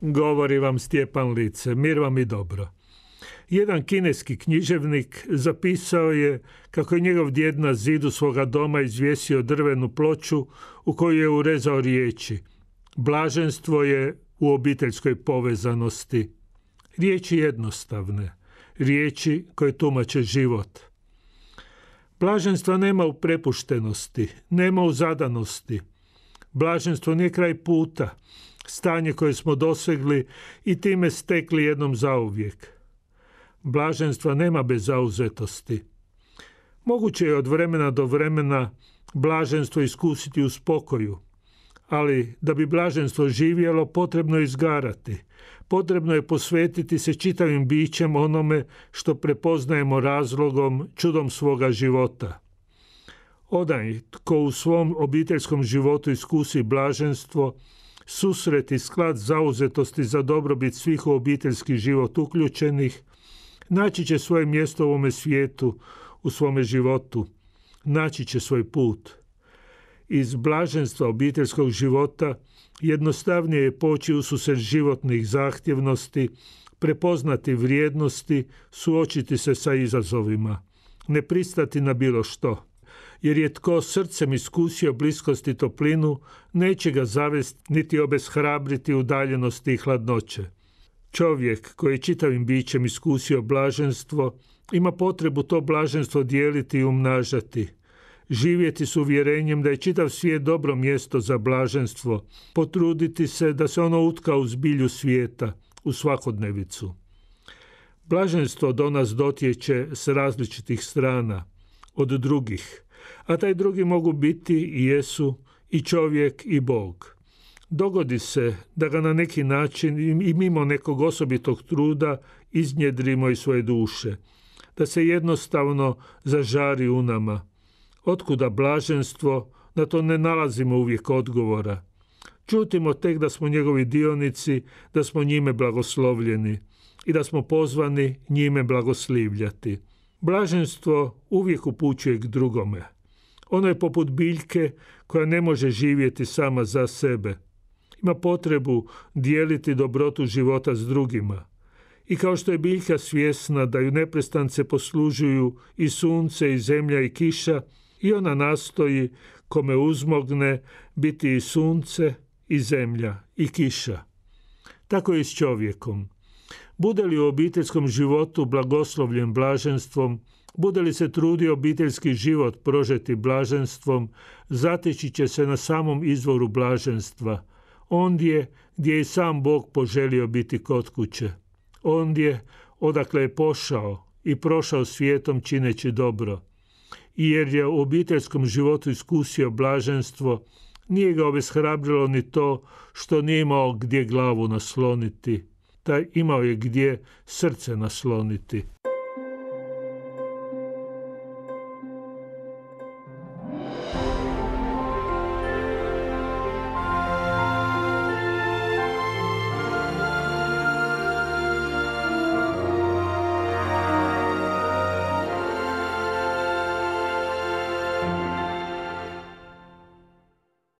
govori vam Stjepan Lice, mir vam i dobro. Jedan kineski književnik zapisao je kako je njegov djed na zidu svoga doma izvjesio drvenu ploču u koju je urezao riječi. Blaženstvo je u obiteljskoj povezanosti. Riječi jednostavne, riječi koje tumače život. Blaženstva nema u prepuštenosti, nema u zadanosti. Blaženstvo nije kraj puta, stanje koje smo dosegli i time stekli jednom zauvijek. Blaženstva nema bez zauzetosti. Moguće je od vremena do vremena blaženstvo iskusiti u spokoju, ali da bi blaženstvo živjelo potrebno je izgarati. Potrebno je posvetiti se čitavim bićem onome što prepoznajemo razlogom, čudom svoga života. Odaj, tko u svom obiteljskom životu iskusi blaženstvo, susret i sklad zauzetosti za dobrobit svih u obiteljski život uključenih, naći će svoje mjesto u ovome svijetu, u svome životu, naći će svoj put. Iz blaženstva obiteljskog života jednostavnije je poći u susret životnih zahtjevnosti, prepoznati vrijednosti, suočiti se sa izazovima, ne pristati na bilo što jer je tko srcem iskusio bliskost i toplinu, neće ga zavest niti obeshrabriti udaljenosti i hladnoće. Čovjek koji je čitavim bićem iskusio blaženstvo, ima potrebu to blaženstvo dijeliti i umnažati. Živjeti s uvjerenjem da je čitav svijet dobro mjesto za blaženstvo, potruditi se da se ono utka u zbilju svijeta, u svakodnevicu. Blaženstvo do nas dotječe s različitih strana, od drugih, a taj drugi mogu biti i jesu i čovjek i Bog. Dogodi se da ga na neki način i mimo nekog osobitog truda iznjedrimo iz svoje duše, da se jednostavno zažari u nama. Otkuda blaženstvo, na to ne nalazimo uvijek odgovora. Čutimo tek da smo njegovi dionici, da smo njime blagoslovljeni i da smo pozvani njime blagoslivljati. Blaženstvo uvijek upućuje k drugome. Ono je poput biljke koja ne može živjeti sama za sebe. Ima potrebu dijeliti dobrotu života s drugima. I kao što je biljka svjesna da ju neprestance poslužuju i sunce, i zemlja, i kiša, i ona nastoji, kome uzmogne, biti i sunce, i zemlja, i kiša. Tako je i s čovjekom bude li u obiteljskom životu blagoslovljen blaženstvom, bude li se trudio obiteljski život prožeti blaženstvom, zateći će se na samom izvoru blaženstva, ondje gdje je sam Bog poželio biti kod kuće, ondje odakle je pošao i prošao svijetom čineći dobro. I jer je u obiteljskom životu iskusio blaženstvo, nije ga obeshrabrilo ni to što nije imao gdje glavu nasloniti taj imao je gdje srce nasloniti